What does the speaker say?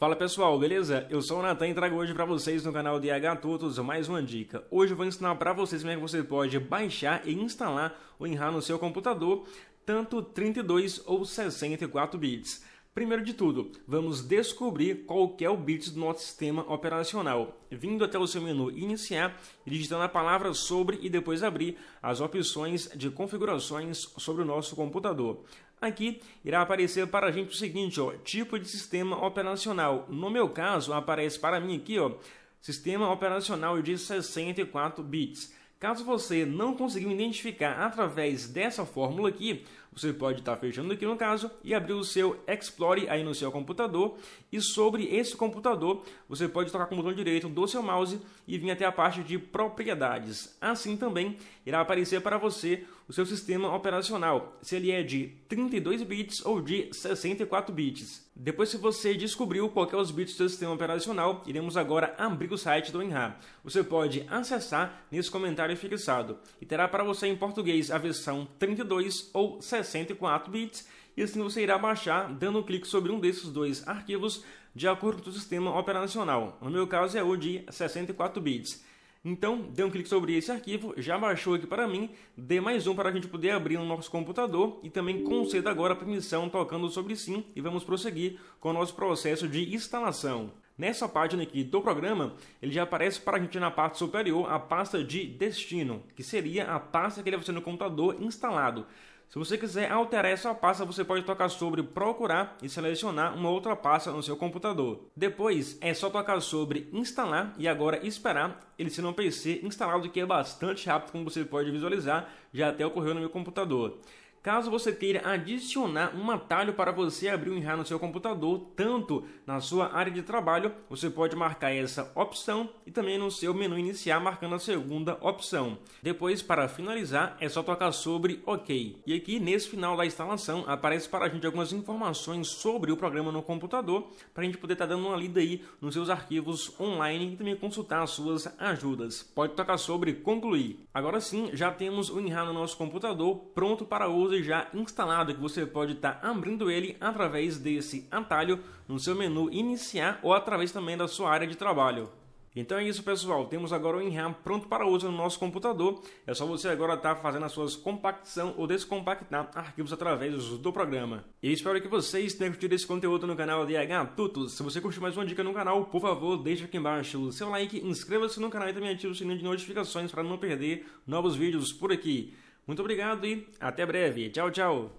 Fala pessoal, beleza? Eu sou o Natan e trago hoje para vocês no canal DH Tutos mais uma dica. Hoje eu vou ensinar para vocês como é que você pode baixar e instalar o WinRAR no seu computador, tanto 32 ou 64 bits. Primeiro de tudo, vamos descobrir qual é o bit do nosso sistema operacional. Vindo até o seu menu Iniciar digitando a palavra Sobre e depois abrir as opções de configurações sobre o nosso computador. Aqui irá aparecer para a gente o seguinte, ó, tipo de sistema operacional. No meu caso, aparece para mim aqui, ó, sistema operacional de 64 bits. Caso você não conseguiu identificar através dessa fórmula aqui, você pode estar fechando aqui no caso e abrir o seu Explore aí no seu computador. E sobre esse computador, você pode tocar com o botão direito do seu mouse e vir até a parte de propriedades. Assim também irá aparecer para você o seu sistema operacional, se ele é de 32 bits ou de 64 bits. Depois que você descobriu qual é os bits do seu sistema operacional, iremos agora abrir o site do Enra. Você pode acessar nesse comentário fixado e terá para você em português a versão 32 ou 64 bits e assim você irá baixar dando um clique sobre um desses dois arquivos de acordo com o sistema operacional. No meu caso é o de 64 bits. Então, dê um clique sobre esse arquivo, já baixou aqui para mim, dê mais um para a gente poder abrir no nosso computador e também conceda agora a permissão tocando sobre sim e vamos prosseguir com o nosso processo de instalação. Nessa página aqui do programa, ele já aparece para a gente na parte superior a pasta de destino, que seria a pasta que ele vai ser no computador instalado. Se você quiser alterar essa pasta, você pode tocar sobre procurar e selecionar uma outra pasta no seu computador. Depois é só tocar sobre instalar e agora esperar ele ser no PC instalado, que é bastante rápido, como você pode visualizar, já até ocorreu no meu computador caso você queira adicionar um atalho para você abrir o Enra no seu computador, tanto na sua área de trabalho, você pode marcar essa opção e também no seu menu iniciar marcando a segunda opção. Depois, para finalizar, é só tocar sobre OK. E aqui nesse final da instalação aparece para a gente algumas informações sobre o programa no computador, para a gente poder estar tá dando uma lida aí nos seus arquivos online e também consultar as suas ajudas. Pode tocar sobre concluir. Agora sim, já temos o Enra no nosso computador pronto para uso já instalado que você pode estar tá abrindo ele através desse atalho no seu menu iniciar ou através também da sua área de trabalho. Então é isso, pessoal. Temos agora o Inram pronto para uso no nosso computador. É só você agora estar tá fazendo as suas compactação ou descompactar arquivos através do programa. E espero que vocês tenham curtido esse conteúdo no canal DH Tutos. Se você curtiu mais uma dica no canal, por favor, deixe aqui embaixo o seu like, inscreva-se no canal e também ative o sininho de notificações para não perder novos vídeos por aqui. Muito obrigado e até breve. Tchau, tchau.